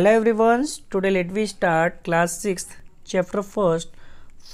every everyone today let we start class six chapter first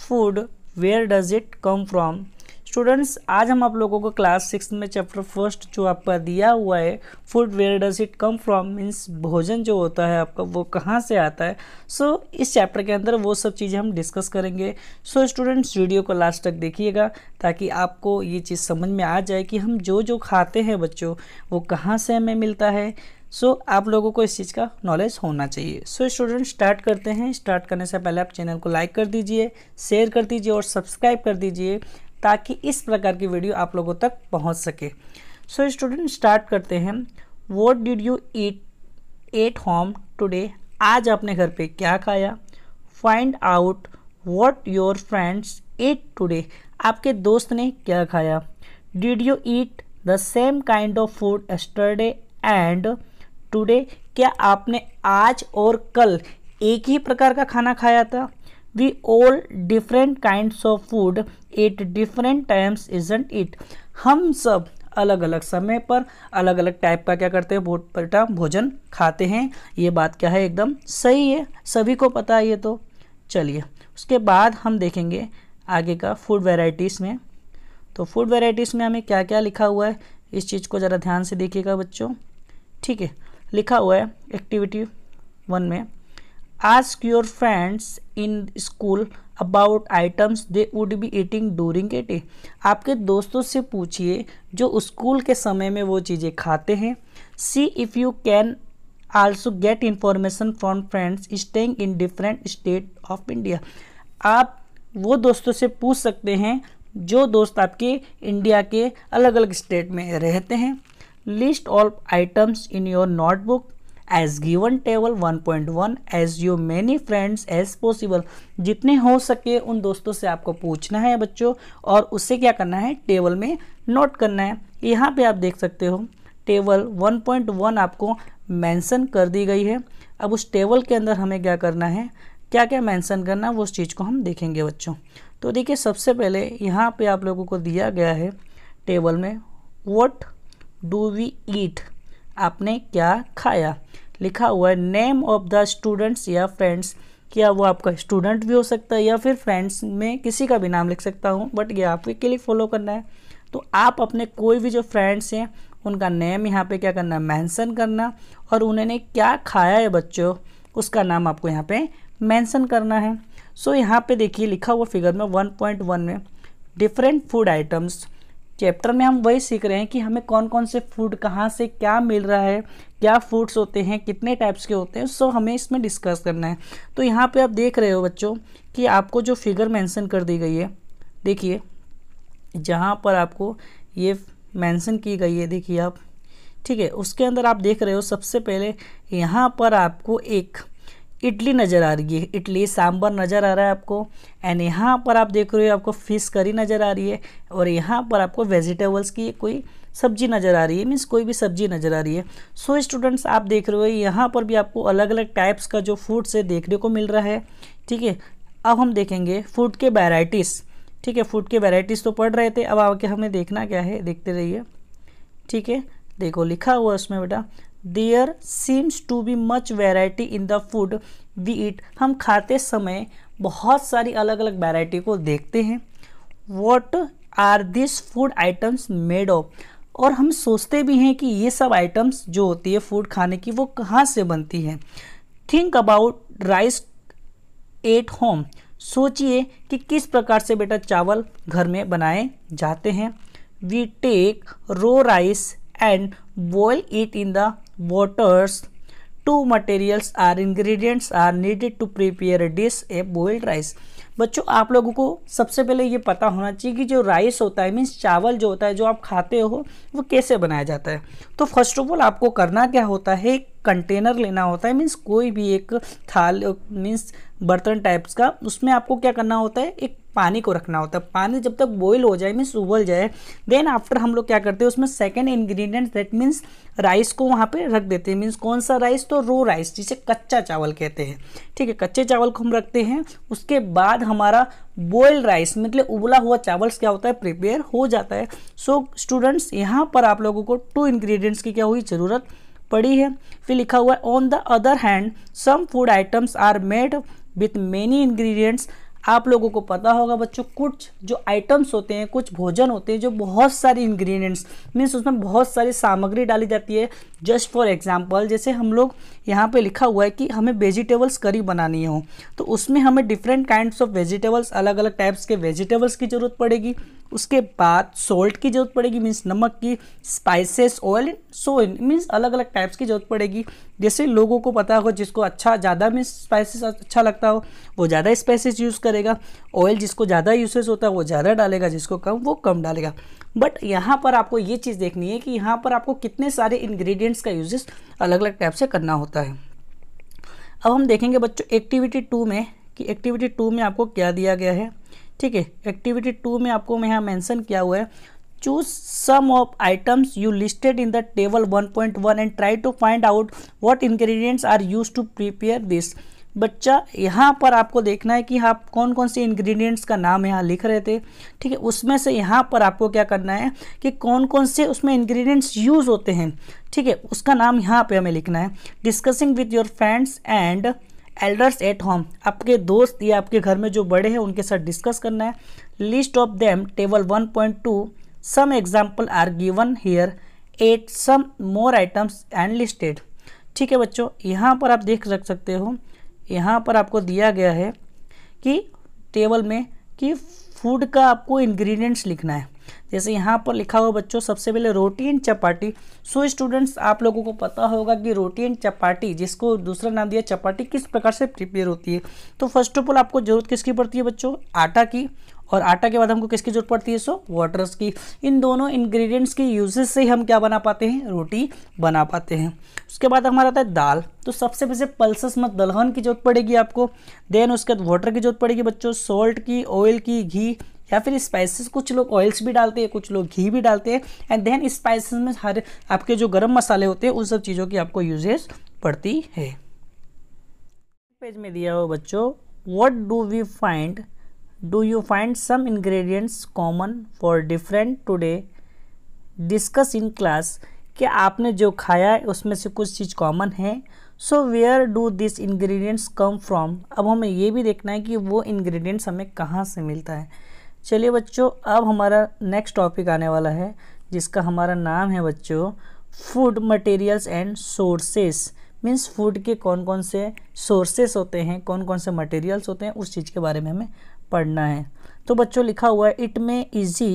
food where does it come from students आज हम आप लोगों को class six में chapter first जो आपका दिया हुआ है food where does it come from means भोजन जो होता है आपका वो कहाँ से आता है सो so, इस चैप्टर के अंदर वो सब चीज़ें हम डिस्कस करेंगे सो so, स्टूडेंट्स वीडियो को लास्ट तक देखिएगा ताकि आपको ये चीज़ समझ में आ जाए कि हम जो जो खाते हैं बच्चों वो कहाँ से हमें मिलता है सो so, आप लोगों को इस चीज़ का नॉलेज होना चाहिए सो so, स्टूडेंट स्टार्ट करते हैं स्टार्ट करने से पहले आप चैनल को लाइक कर दीजिए शेयर कर दीजिए और सब्सक्राइब कर दीजिए ताकि इस प्रकार की वीडियो आप लोगों तक पहुंच सके सो स्टूडेंट स्टार्ट करते हैं what did you eat at home today आज आपने घर पे क्या खाया find out what your friends eat today आपके दोस्त ने क्या खाया did you eat the same kind of food yesterday and today क्या आपने आज और कल एक ही प्रकार का खाना खाया था we all different kind of food at different times isn't it हम सब अलग अलग समय पर अलग अलग टाइप का क्या करते हैं भोजन खाते हैं ये बात क्या है एकदम सही है सभी को पता है ये तो चलिए उसके बाद हम देखेंगे आगे का फूड वेराइटीज़ में तो फूड वेराइटीज़ में हमें क्या क्या लिखा हुआ है इस चीज़ को ज़रा ध्यान से देखिएगा बच्चों ठीक है लिखा हुआ है एक्टिविटी वन में ask your friends in school about items they would be eating during a day आपके दोस्तों से पूछिए जो स्कूल के समय में वो चीज़ें खाते हैं see if you can also get information from friends staying in different state of India आप वो दोस्तों से पूछ सकते हैं जो दोस्त आपके इंडिया के अलग अलग स्टेट में रहते हैं list all items in your notebook as given table 1.1 as you many friends as possible जितने हो सके उन दोस्तों से आपको पूछना है बच्चों और उससे क्या करना है टेबल में नोट करना है यहाँ पे आप देख सकते हो टेबल 1.1 आपको मेंशन कर दी गई है अब उस टेबल के अंदर हमें क्या करना है क्या क्या मेंशन करना है वो उस चीज़ को हम देखेंगे बच्चों तो देखिए सबसे पहले यहाँ पे आप लोगों को दिया गया है टेबल में वट डू वी ईट आपने क्या खाया लिखा हुआ है नेम ऑफ द स्टूडेंट्स या फ्रेंड्स क्या वो आपका स्टूडेंट भी हो सकता है या फिर फ्रेंड्स में किसी का भी नाम लिख सकता हूँ बट ये आपके के लिए फॉलो करना है तो आप अपने कोई भी जो फ्रेंड्स हैं उनका नेम यहाँ पे क्या करना मेंशन करना और उन्होंने क्या खाया है बच्चों उसका नाम आपको यहाँ पे मेंशन करना है सो so, यहाँ पे देखिए लिखा हुआ फिगर में 1.1 में डिफरेंट फूड आइटम्स चैप्टर में हम वही सीख रहे हैं कि हमें कौन कौन से फूड कहाँ से क्या मिल रहा है क्या फूड्स होते हैं कितने टाइप्स के होते हैं सो हमें इसमें डिस्कस करना है तो यहाँ पे आप देख रहे हो बच्चों कि आपको जो फिगर मेंशन कर दी गई है देखिए जहाँ पर आपको ये मेंशन की गई है देखिए आप ठीक है उसके अंदर आप देख रहे हो सबसे पहले यहाँ पर आपको एक इडली नज़र आ रही है इडली सांबर नज़र आ रहा है आपको एंड यहाँ पर आप देख रहे हो आपको फ़िश करी नज़र आ रही है और यहाँ पर आपको वेजिटेबल्स की कोई सब्जी नज़र आ रही है मीन्स कोई भी सब्जी नज़र आ रही है सो so, स्टूडेंट्स आप देख रहे हो यहाँ पर भी आपको अलग अलग टाइप्स का जो फूड्स है देखने को मिल रहा है ठीक है अब हम देखेंगे फूड के वेराइटीज़ ठीक है फूड के वेराइटीज़ तो पढ़ रहे थे अब आके हमें देखना क्या है देखते रहिए ठीक है देखो लिखा हुआ उसमें बेटा there seems to be much variety in the food we eat हम खाते समय बहुत सारी अलग अलग वेराइटी को देखते हैं what are this food items made of और हम सोचते भी हैं कि ये सब आइटम्स जो होती है फूड खाने की वो कहाँ से बनती है think about rice at home सोचिए कि किस प्रकार से बेटा चावल घर में बनाए जाते हैं we take raw rice and boil it in the waters two materials are ingredients are needed to prepare a dish a boiled rice बच्चों आप लोगों को सबसे पहले ये पता होना चाहिए कि जो राइस होता है मीन्स चावल जो होता है जो आप खाते हो वो कैसे बनाया जाता है तो फर्स्ट ऑफ ऑल आपको करना क्या होता है कंटेनर लेना होता है मीन्स कोई भी एक थाल मीन्स बर्तन टाइप्स का उसमें आपको क्या करना होता है एक पानी को रखना होता है पानी जब तक बॉयल हो जाए मीन्स उबल जाए देन आफ्टर हम लोग क्या करते हैं उसमें second ingredient that means rice को वहाँ पे रख देते हैं मीन्स कौन सा राइस तो रो राइस जिसे कच्चा चावल कहते हैं ठीक है कच्चे चावल को हम रखते हैं उसके बाद हमारा बॉयल राइस मतलब उबला हुआ चावल्स क्या होता है प्रिपेयर हो जाता है सो स्टूडेंट्स यहाँ पर आप लोगों को टू इन्ग्रीडियंट्स की क्या हुई ज़रूरत पड़ी है फिर लिखा हुआ है on the other hand some food items are made with many ingredients आप लोगों को पता होगा बच्चों कुछ जो आइटम्स होते हैं कुछ भोजन होते हैं जो बहुत सारे इंग्रेडिएंट्स मीन्स उसमें बहुत सारी सामग्री डाली जाती है जस्ट फॉर एग्जांपल जैसे हम लोग यहाँ पे लिखा हुआ है कि हमें वेजिटेबल्स करी बनानी हो तो उसमें हमें डिफरेंट काइंड्स ऑफ वेजिटेबल्स अलग अलग टाइप्स के वेजिटेबल्स की ज़रूरत पड़ेगी उसके बाद सोल्ट की ज़रूरत पड़ेगी मीन्स नमक की स्पाइसेस ऑयल सो मीन्स अलग अलग टाइप्स की ज़रूरत पड़ेगी जैसे लोगों को पता हो जिसको अच्छा ज़्यादा मीन्स स्पाइसेस अच्छा लगता हो वो ज़्यादा स्पाइसेस यूज़ करेगा ऑयल जिसको ज़्यादा यूसेज होता है वो ज़्यादा डालेगा जिसको कम वो कम डालेगा बट यहाँ पर आपको ये चीज़ देखनी है कि यहाँ पर आपको कितने सारे इन्ग्रीडियंट्स का यूजेस अलग अलग टाइप से करना होता है अब हम देखेंगे बच्चों एक्टिविटी टू में कि एक्टिविटी टू में आपको क्या दिया गया है ठीक है एक्टिविटी टू में आपको यहाँ मेंशन किया हुआ है choose some of items you listed in the table 1.1 and try to find out what ingredients are use to prepare this बच्चा यहाँ पर आपको देखना है कि आप हाँ, कौन कौन से इन्ग्रीडियंट्स का नाम यहाँ लिख रहे थे ठीक है उसमें से यहाँ पर आपको क्या करना है कि कौन कौन से उसमें इन्ग्रीडियंट्स यूज़ होते हैं ठीक है उसका नाम यहाँ पे हमें लिखना है discussing with your friends and elders at home आपके दोस्त या आपके घर में जो बड़े हैं उनके साथ डिस्कस करना है list of them table 1.2 some example are given here add some more items and listed ठीक है बच्चों यहाँ पर आप देख रख सकते हो यहाँ पर आपको दिया गया है कि टेबल में कि फूड का आपको इन्ग्रीडियंट्स लिखना है जैसे यहाँ पर लिखा हुआ बच्चों सबसे पहले roti and chapati so students आप लोगों को पता होगा कि रोटी एंड चपाटी जिसको दूसरा नाम दिया चपाटी किस प्रकार से प्रिपेयर होती है तो फर्स्ट ऑफ ऑल आपको ज़रूरत किसकी पड़ती है बच्चों आटा की और आटा के बाद हमको किसकी जरूरत पड़ती है सो वाटर्स की इन दोनों इंग्रेडिएंट्स के यूजेस से हम क्या बना पाते हैं रोटी बना पाते हैं उसके बाद हमारा आता है दाल तो सबसे पहले पल्सस मत दलहन की जरूरत पड़ेगी आपको देन उसके बाद वाटर की जरूरत पड़ेगी बच्चों सॉल्ट की ऑयल की घी या फिर स्पाइसेस कुछ लोग ऑयल्स भी डालते हैं कुछ लोग घी भी डालते हैं एंड देन स्पाइसेस में हर आपके जो गर्म मसाले होते हैं उन सब चीज़ों की आपको यूजेज पड़ती है पेज में दिया हो बच्चों what do we find do you find some ingredients common for different today discuss in class कि आपने जो खाया है उसमें से कुछ चीज़ कॉमन है so where do this ingredients come from अब हमें ये भी देखना है कि वो इन्ग्रीडियंट्स हमें कहाँ से मिलता है चलिए बच्चों अब हमारा नेक्स्ट टॉपिक आने वाला है जिसका हमारा नाम है बच्चों food materials and sources means food के कौन कौन से सोर्सेस होते हैं कौन कौन से मटेरियल्स होते हैं उस चीज़ के बारे में हमें पढ़ना है तो बच्चों लिखा हुआ है it may easy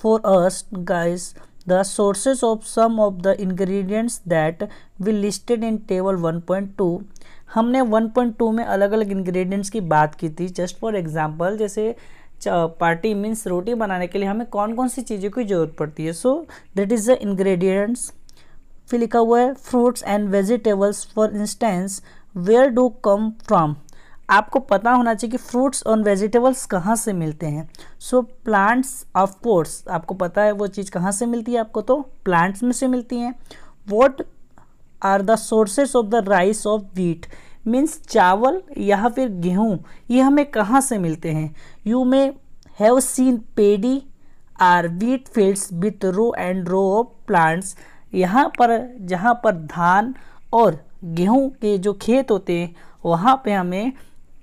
for us guys the sources of some of the ingredients that we listed in table 1.2 हमने 1.2 में अलग अलग इंग्रेडिएंट्स की बात की थी जस्ट फॉर एग्जांपल जैसे पार्टी मीन्स रोटी बनाने के लिए हमें कौन कौन सी चीज़ों की ज़रूरत पड़ती है so that is the ingredients फिर लिखा हुआ है fruits and vegetables for instance where do come from आपको पता होना चाहिए कि फ्रूट्स और वेजिटेबल्स कहाँ से मिलते हैं सो प्लांट्स ऑफ कोर्स आपको पता है वो चीज़ कहाँ से मिलती है आपको तो प्लांट्स में से मिलती हैं what are the sources of the rice of wheat means चावल या फिर गेहूँ ये हमें कहाँ से मिलते हैं you may have seen paddy or wheat fields with row and row of plants यहाँ पर जहाँ पर धान और गेहूँ के जो खेत होते हैं वहाँ पे हमें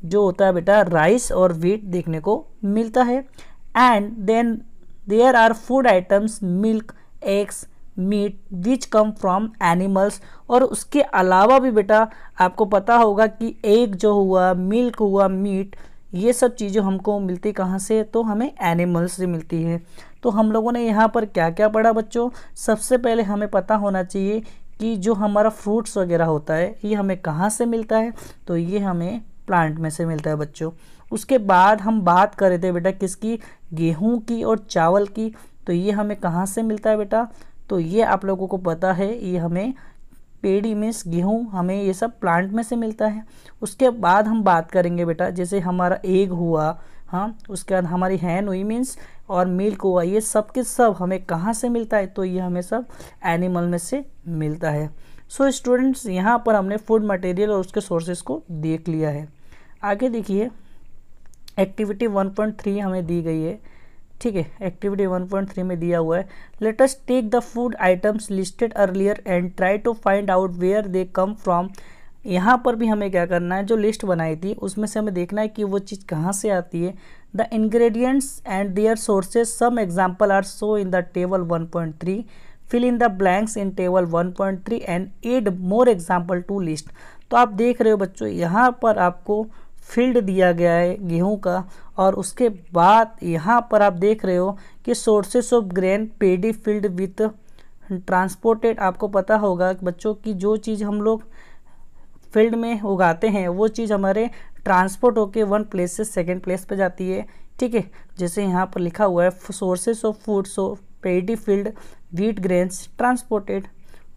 जो होता है बेटा राइस और वीट देखने को मिलता है and then there are food items milk eggs meat which come from animals और उसके अलावा भी बेटा आपको पता होगा कि एग जो हुआ मिल्क हुआ मीट ये सब चीज़ें हमको मिलती कहाँ से तो हमें एनिमल्स से मिलती है तो हम लोगों ने यहाँ पर क्या क्या पढ़ा बच्चों सबसे पहले हमें पता होना चाहिए कि जो हमारा फ्रूट्स वगैरह होता है ये हमें कहाँ से मिलता है तो ये हमें प्लांट में से मिलता है बच्चों उसके बाद हम बात कर रहे थे बेटा किसकी गेहूँ की और चावल की तो ये हमें कहाँ से मिलता है बेटा तो ये आप लोगों को पता है ये हमें पेड़ी मीन्स गेहूँ हमें ये सब प्लांट में से मिलता है उसके बाद हम बात करेंगे बेटा जैसे हमारा एग हुआ हाँ उसके बाद हमारी हैन हुई मीन्स और मिल्क हुआ ये सब के सब हमें कहाँ से मिलता है तो ये हमें सब एनिमल में से मिलता है सो so, स्टूडेंट्स यहाँ पर हमने फूड मटेरियल और उसके सोर्सेज को देख लिया है आगे देखिए एक्टिविटी 1.3 हमें दी गई है ठीक है एक्टिविटी 1.3 में दिया हुआ है as take the food items listed earlier and try to find out where they come from यहाँ पर भी हमें क्या करना है जो लिस्ट बनाई थी उसमें से हमें देखना है कि वो चीज़ कहाँ से आती है the ingredients and their sources some example are so in the table 1.3 fill in the blanks in table three and add more example to list तो आप देख रहे हो बच्चों यहाँ पर आपको फील्ड दिया गया है गेहूं का और उसके बाद यहाँ पर आप देख रहे हो कि sources of grain paddy field with transported आपको पता होगा बच्चों की जो चीज़ हम लोग फील्ड में उगाते हैं वो चीज़ हमारे ट्रांसपोर्ट होके वन प्लेस से सेकेंड प्लेस पर जाती है ठीक है जैसे यहाँ पर लिखा हुआ है sources of food so paddy field wheat grains transported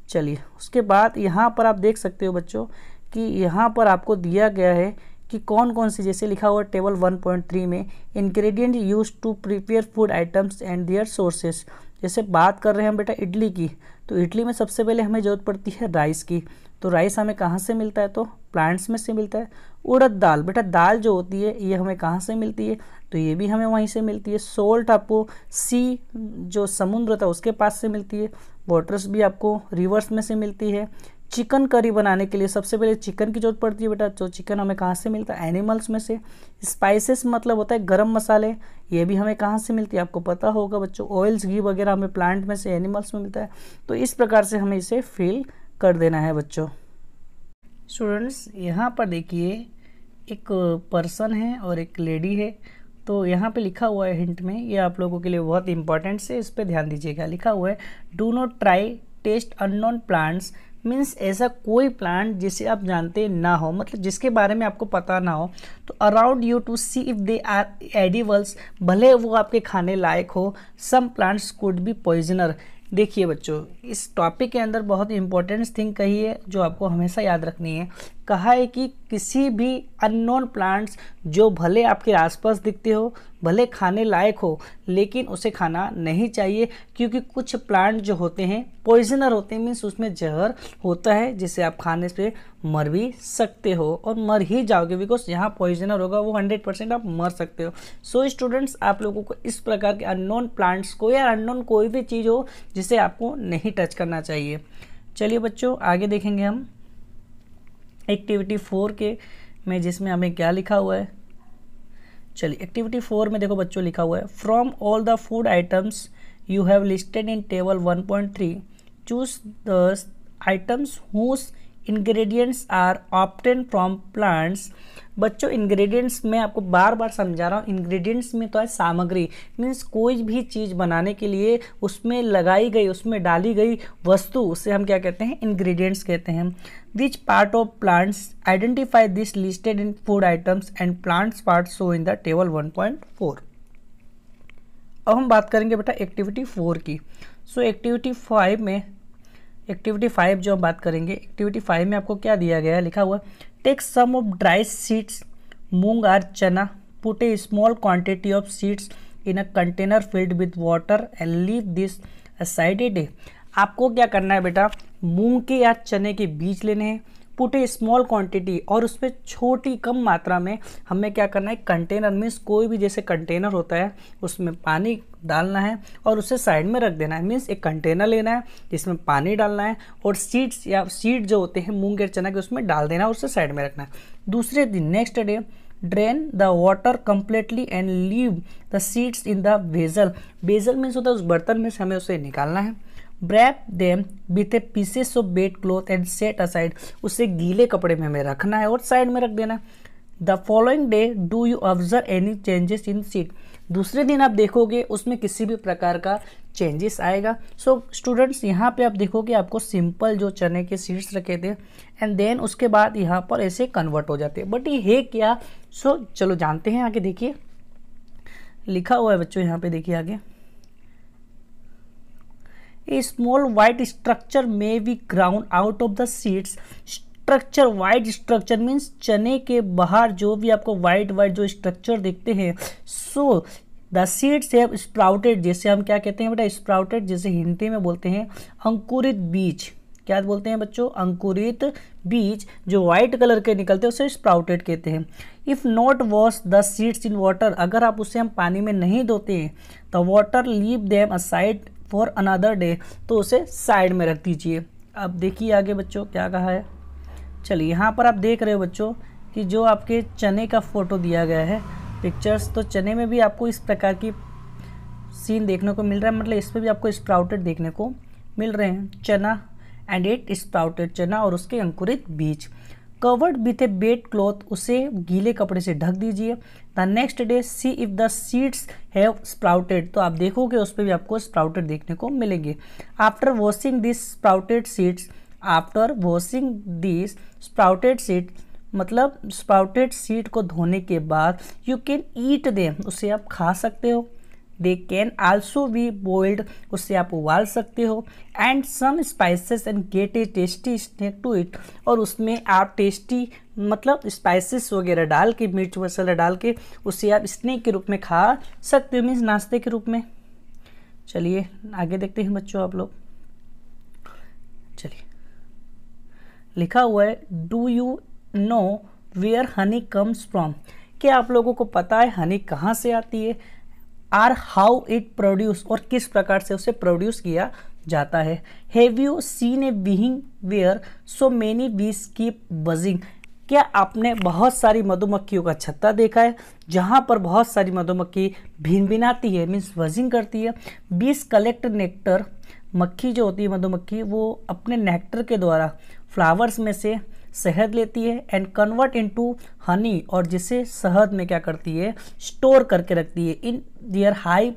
चलिए उसके बाद यहाँ पर आप देख सकते हो बच्चों कि यहाँ पर आपको दिया गया है कि कौन कौन सी जैसे लिखा हुआ टेबल 1.3 में ingredient use to prepare food items and their sources जैसे बात कर रहे हैं हम बेटा इडली की तो इडली में सबसे पहले हमें ज़रूरत पड़ती है राइस की तो राइस हमें कहाँ से मिलता है तो प्लांट्स में से मिलता है उड़द दाल बेटा दाल जो होती है ये हमें कहाँ से मिलती है तो ये भी हमें वहीं से मिलती है सोल्ट आपको सी जो समुद्र था उसके पास से मिलती है वाटर्स भी आपको रिवर्स में से मिलती है चिकन करी बनाने के लिए सबसे पहले चिकन की ज़रूरत पड़ती है बेटा जो चिकन हमें कहाँ से मिलता है एनिमल्स में से स्पाइसेस मतलब होता है गरम मसाले ये भी हमें कहाँ से मिलती है आपको पता होगा बच्चों ऑयल्स घी वगैरह हमें प्लांट में से एनिमल्स में मिलता है तो इस प्रकार से हमें इसे फिल कर देना है बच्चों स्टूडेंट्स यहाँ पर देखिए एक पर्सन है और एक लेडी है तो यहाँ पे लिखा हुआ है हिंट में ये आप लोगों के लिए बहुत इंपॉर्टेंट से इस पर ध्यान दीजिएगा लिखा हुआ है do not try taste unknown plants means ऐसा कोई प्लांट जिसे आप जानते ना हो मतलब जिसके बारे में आपको पता ना हो तो around you to see if they are edibles भले वो आपके खाने लायक हो some plants could be poisonous देखिए बच्चों इस टॉपिक के अंदर बहुत इंपॉर्टेंट थिंग कही है जो आपको हमेशा याद रखनी है कहा है कि किसी भी अननोन प्लांट्स जो भले आपके आसपास दिखते हो भले खाने लायक हो लेकिन उसे खाना नहीं चाहिए क्योंकि कुछ प्लांट जो होते हैं पॉइजनर होते हैं मीन्स उसमें जहर होता है जिसे आप खाने से मर भी सकते हो और मर ही जाओगे बिकॉज यहाँ पॉइजनर होगा वो हंड्रेड परसेंट आप मर सकते हो सो so, स्टूडेंट्स आप लोगों को इस प्रकार के अननोन प्लांट्स को या अननोन कोई भी चीज़ हो जिसे आपको नहीं टच करना चाहिए चलिए बच्चों आगे देखेंगे हम एक्टिविटी फोर के में जिसमें हमें क्या लिखा हुआ है चलिए एक्टिविटी फोर में देखो बच्चों लिखा हुआ है from all the food items you have listed in table one point three choose the items whose ingredients are obtain from plants बच्चों इंग्रेडिएंट्स में आपको बार बार समझा रहा हूँ इंग्रेडिएंट्स में तो है सामग्री मीन्स कोई भी चीज़ बनाने के लिए उसमें लगाई गई उसमें डाली गई वस्तु उसे हम क्या कहते हैं इंग्रेडिएंट्स कहते हैं which part of plants identify this listed in food items and plants part show in the table one point four अब हम बात करेंगे बेटा एक्टिविटी फोर की सो एक्टिविटी फाइव में एक्टिविटी फाइव जो हम बात करेंगे एक्टिविटी फाइव में आपको क्या दिया गया है लिखा हुआ take some of dry seeds moong or chana put a small quantity of seeds in a container filled with water and leave this aside आपको क्या करना है बेटा मूंग के या चने के बीज लेने हैं पुटे स्मॉल क्वांटिटी और उस पर छोटी कम मात्रा में हमें क्या करना है कंटेनर मीन्स कोई भी जैसे कंटेनर होता है उसमें पानी डालना है और उसे साइड में रख देना है मीन्स एक कंटेनर लेना है जिसमें पानी डालना है और सीड्स या सीड जो होते हैं मूंग चना के उसमें डाल देना है उसे साइड में रखना है दूसरे दिन next day drain the water completely and leave the seeds in the vessel vessel means होता है उस बर्तन में से हमें उसे निकालना है wrap them with a pieces of wet cloth and set aside उसे गीले कपड़े में हमें रखना है और साइड में रख देना है the following day do you observe any changes in seeds दूसरे दिन आप देखोगे उसमें किसी भी प्रकार का चेंजेस आएगा सो स्टूडेंट्स यहाँ पे आप देखोगे आपको सिंपल जो चने के सीड्स रखे थे एंड देन उसके बाद यहाँ पर ऐसे कन्वर्ट हो जाते हैं बट ये है क्या सो so, चलो जानते हैं आगे देखिए लिखा हुआ है बच्चों यहाँ पे देखिए आगे a small white structure may be grown out of the seeds structure white structure means चने के बाहर जो भी आपको वाइट वाइट जो स्ट्रक्चर देखते हैं so the seeds have sprouted जैसे हम क्या कहते हैं बेटा स्प्राउटेड जैसे हिंदी में बोलते हैं अंकुरित बीज क्या बोलते हैं बच्चों अंकुरित बीज जो वाइट कलर के निकलते हैं उसे स्प्राउटेड कहते हैं if not wash the seeds in water अगर आप उसे हम पानी में नहीं धोते हैं तो water leave them aside for another day तो उसे साइड में रख दीजिए अब देखिए आगे बच्चों क्या कहा है चलिए यहाँ पर आप देख रहे हो बच्चों कि जो आपके चने का फ़ोटो दिया गया है पिक्चर्स तो चने में भी आपको इस प्रकार की सीन देखने को मिल रहा है मतलब इस पर भी आपको स्प्राउटेड देखने को मिल रहे हैं चना एंड एट स्प्राउटेड चना और उसके अंकुरित बीज covered with a wet cloth उसे गीले कपड़े से ढक दीजिए the next day see if the seeds have sprouted तो आप देखोगे उस पर भी आपको स्प्राउटेड देखने को मिलेंगे after washing this sprouted seeds after washing this sprouted seed मतलब स्प्राउटेड सीड को धोने के बाद यू कैन ईट दे उसे आप खा सकते हो they can also be boiled उससे आप उबाल सकते हो and some spices and get a tasty snack to eat और उसमें आप टेस्टी मतलब स्पाइसेस वगैरह डाल के मिर्च मसाला डाल के उसे आप स्नैक के रूप में खा सकते हो मीन्स नाश्ते के रूप में चलिए आगे देखते हैं बच्चों आप लोग चलिए लिखा हुआ है do you know where honey comes from क्या आप लोगों को पता है हनी कहाँ से आती है आर हाउ इट प्रोड्यूस और किस प्रकार से उसे प्रोड्यूस किया जाता है हैव यू सीन ए बीहिंग where so many bees keep buzzing क्या आपने बहुत सारी मधुमक्खियों का छत्ता देखा है जहाँ पर बहुत सारी मधुमक्खी भिन भिनाती है मीन्स वजिंग करती है बीस कलेक्ट नेक्टर मक्खी जो होती है मधुमक्खी वो अपने नेक्टर के द्वारा फ्लावर्स में से शहद लेती है एंड कन्वर्ट इनटू हनी और जिसे शहद में क्या करती है स्टोर करके रखती है in their hive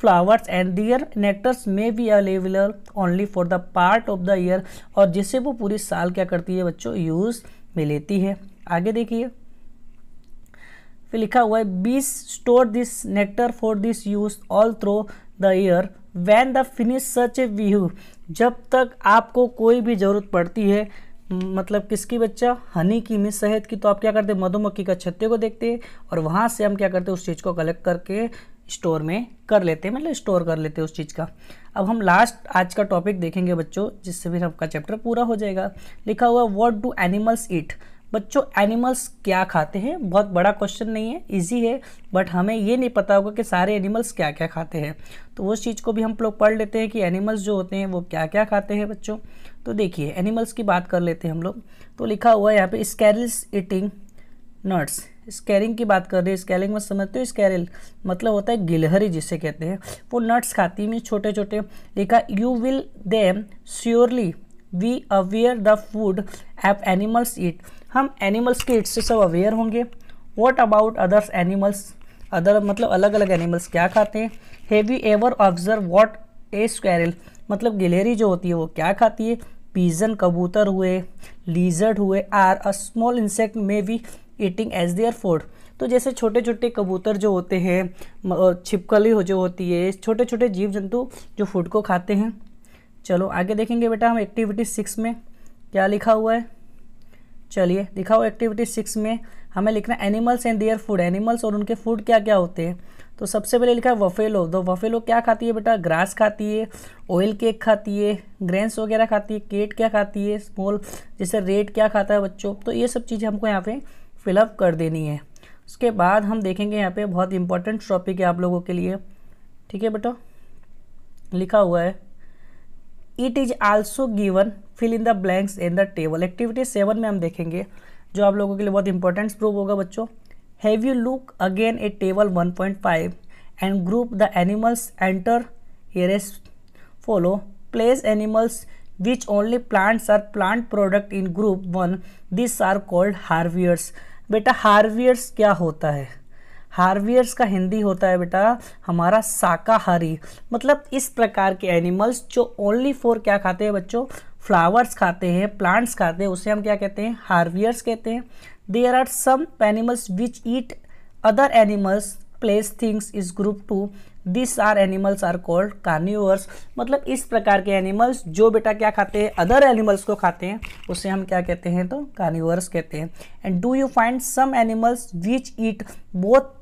flowers and their nectars में भी available only for the part of the year और जिसे वो पूरे साल क्या करती है बच्चों यूज़ में लेती है आगे देखिए फिर लिखा हुआ है bees store this nectar for this use all through the year when the finish such a view जब तक आपको कोई भी ज़रूरत पड़ती है मतलब किसकी बच्चा हनी की मिस शहद की तो आप क्या करते हैं मधुमक्खी का छत्ते को देखते हैं और वहाँ से हम क्या करते हैं उस चीज़ को कलेक्ट करके स्टोर में कर लेते हैं मतलब स्टोर कर लेते हैं उस चीज़ का अब हम लास्ट आज का टॉपिक देखेंगे बच्चों जिससे फिर आपका चैप्टर पूरा हो जाएगा लिखा हुआ वॉट डू एनिमल्स ईट बच्चों एनिमल्स क्या खाते हैं बहुत बड़ा क्वेश्चन नहीं है इजी है बट हमें ये नहीं पता होगा कि सारे एनिमल्स क्या क्या खाते हैं तो उस चीज़ को भी हम लोग पढ़ लेते हैं कि एनिमल्स जो होते हैं वो क्या क्या खाते हैं बच्चों तो देखिए एनिमल्स की बात कर लेते हैं हम लोग तो लिखा हुआ है यहाँ पे स्कैरल्स ईटिंग नट्स स्कैरिंग की बात कर रहे हैं स्कैरिंग में समझते हो स्कैरल मतलब होता है गिलहरी जिसे कहते हैं वो नट्स खाती है मीन छोटे छोटे लिखा you will them surely we aware the food of animals eat हम एनिमल्स के इट्स से सब अवेयर होंगे what about others animals other मतलब अलग अलग एनिमल्स क्या खाते हैं you ever observe what a squirrel मतलब गिलेरी जो होती है वो क्या खाती है पीजन कबूतर हुए लीजर्ड हुए are a small insect may be eating as their food तो जैसे छोटे छोटे कबूतर जो होते हैं छिपकली हो जो होती है छोटे छोटे जीव जंतु जो फूड को खाते हैं चलो आगे देखेंगे बेटा हम एक्टिविटी सिक्स में क्या लिखा हुआ है चलिए दिखाओ एक्टिविटी सिक्स में हमें लिखना animals and their food animals और उनके फूड क्या क्या होते हैं तो सबसे पहले लिखा है वफेलो तो वफेलो क्या खाती है बेटा ग्रास खाती है ऑयल केक खाती है ग्रेन्स वगैरह खाती है केट क्या खाती है स्मॉल जैसे रेड क्या खाता है बच्चों तो ये सब चीज़ें हमको यहाँ पे फिलअप कर देनी है उसके बाद हम देखेंगे यहाँ पे बहुत इंपॉर्टेंट टॉपिक है आप लोगों के लिए ठीक है बेटा लिखा हुआ है it is also given fill in the blanks in the table activity seven में हम देखेंगे जो आप लोगों के लिए बहुत इंपॉर्टेंट प्रूव होगा बच्चों have you look again a table one point five and group the animals enter here's follow place animals which only plants are plant product in group one this are called herbivores बेटा herbivores क्या होता है हार्वियर्स का हिंदी होता है बेटा हमारा शाकाहारी मतलब इस प्रकार के एनिमल्स जो ओनली फॉर क्या खाते हैं बच्चों फ्लावर्स खाते हैं प्लांट्स खाते हैं उसे हम क्या कहते हैं हार्वियर्स कहते हैं there are some animals which eat other animals place things is group two this are animals are called carnivores मतलब इस प्रकार के एनिमल्स जो बेटा क्या खाते हैं अदर एनिमल्स को खाते हैं उसे हम क्या कहते हैं तो कार्निवर्स कहते हैं and do you find some animals which eat both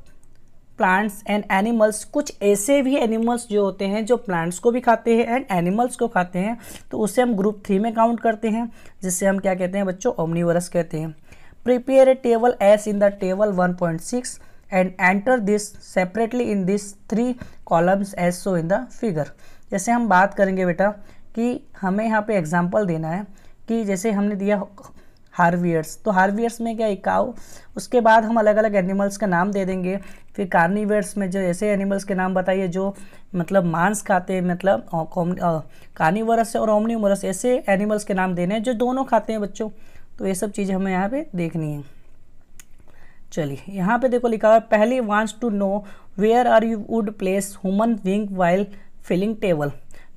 plants and animals कुछ ऐसे भी एनिमल्स जो होते हैं जो प्लांट्स को भी खाते हैं एंड एनिमल्स को खाते हैं तो उसे हम ग्रुप थ्री में काउंट करते हैं जिससे हम क्या कहते हैं बच्चों ओमनीवरस कहते हैं prepare a table as in the table 1.6 and enter this separately in this three columns as so in the figure जैसे हम बात करेंगे बेटा कि हमें यहाँ पे एग्जाम्पल देना है कि जैसे हमने दिया हार्वियर्स तो हार्वियर्स में क्या इकाओ उसके बाद हम अलग अलग एनिमल्स का नाम दे देंगे फिर कार्निवर्स में जो ऐसे एनिमल्स के नाम बताइए जो मतलब मांस खाते हैं मतलब कार्निवरस और ओमनीवरस ऐसे एनिमल्स के नाम देने हैं जो दोनों खाते हैं बच्चों तो ये सब चीज़ें हमें यहाँ पर देखनी है चलिए यहाँ पे देखो लिखा हुआ है पहली wants to know where are you would place human being while filling table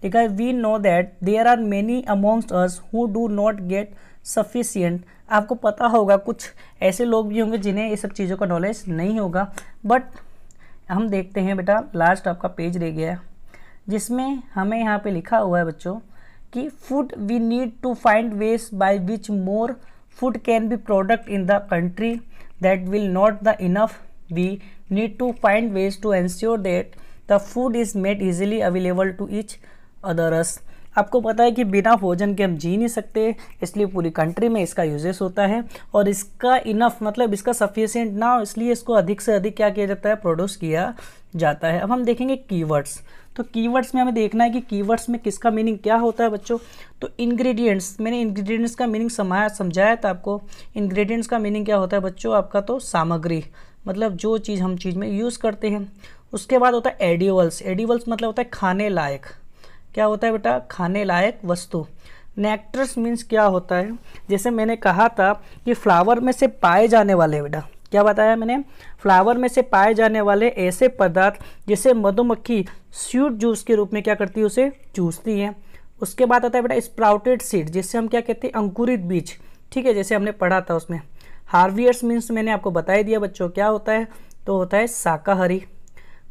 लिखा है we know that there are many amongst us who do not get sufficient आपको पता होगा कुछ ऐसे लोग भी होंगे जिन्हें ये सब चीज़ों का नॉलेज नहीं होगा बट हम देखते हैं बेटा लास्ट आपका पेज रह गया है जिसमें हमें यहाँ पे लिखा हुआ है बच्चों कि food we need to find ways by which more food can be product in the country that will not the enough we need to find ways to ensure that the food is made easily available to each others आपको पता है कि बिना भोजन के हम जी नहीं सकते इसलिए पूरी कंट्री में इसका यूजेस होता है और इसका इनफ मतलब इसका सफिशियंट ना हो इसलिए इसको अधिक से अधिक क्या किया जाता है प्रोड्यूस किया जाता है अब हम देखेंगे कीवर्ड्स तो कीवर्ड्स में हमें देखना है कि कीवर्ड्स में किसका मीनिंग क्या होता है बच्चों तो इंग्रेडिएंट्स मैंने इंग्रेडिएंट्स का मीनिंग समाया समझाया था आपको इंग्रेडिएंट्स का मीनिंग क्या होता है बच्चों आपका तो सामग्री मतलब जो चीज़ हम चीज़ में यूज़ करते हैं उसके बाद होता है एडिवल्स एडिवल्स मतलब होता है खाने लायक क्या होता है बेटा खाने लायक वस्तु नेक्टर्स मीन्स क्या होता है जैसे मैंने कहा था कि फ्लावर में से पाए जाने वाले बेटा क्या बताया मैंने फ्लावर में से पाए जाने वाले ऐसे पदार्थ जिसे मधुमक्खी स्वीट जूस के रूप में क्या करती है उसे चूसती है उसके बाद आता है बेटा स्प्राउटेड सीड जिससे हम क्या कहते हैं अंकुरित बीज ठीक है जैसे हमने पढ़ा था उसमें हार्वियर्स मीन्स मैंने आपको बता दिया बच्चों क्या होता है तो होता है शाकाहारी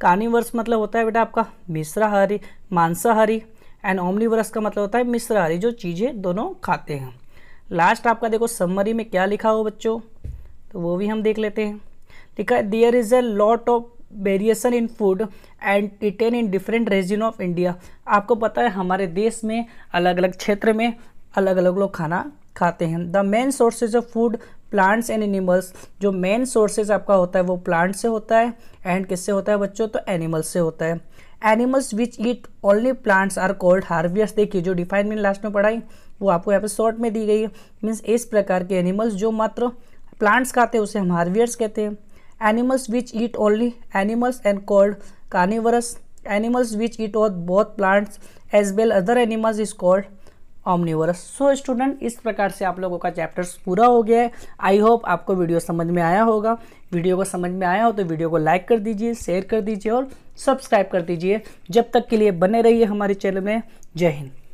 कार्निवर्स मतलब होता है बेटा आपका मिश्राहारी मांसाहारी एंड ओमनीवर्स का मतलब होता है मिश्राहारी जो चीज़ें दोनों खाते हैं लास्ट आपका देखो समरी में क्या लिखा हो बच्चों तो वो भी हम देख लेते हैं लिखा है there is a lot of variation in food and written in different region of India आपको पता है हमारे देश में अलग अलग क्षेत्र में अलग अलग लोग खाना खाते हैं the main sources of food plants and animals जो मेन सोर्सेज आपका होता है वो प्लांट से होता है एंड किससे होता है बच्चों तो एनिमल्स से होता है animals which eat only plants are called herbivores देखिए जो डिफाइन मैंने लास्ट में पढ़ाई वो आपको यहाँ पे शॉर्ट में दी गई है मीन्स इस प्रकार के एनिमल्स जो मात्र प्लांट्स खाते हैं उसे हम हार्वियर्स कहते हैं animals which eat only animals and called carnivores animals which eat all both plants as well other animals is called omnivores so student इस प्रकार से आप लोगों का चैप्टर्स पूरा हो गया है आई होप आपको वीडियो समझ में आया होगा वीडियो को समझ में आया हो तो वीडियो को लाइक कर दीजिए शेयर कर दीजिए और सब्सक्राइब कर दीजिए जब तक के लिए बने रहिए हमारे चैनल में जय हिंद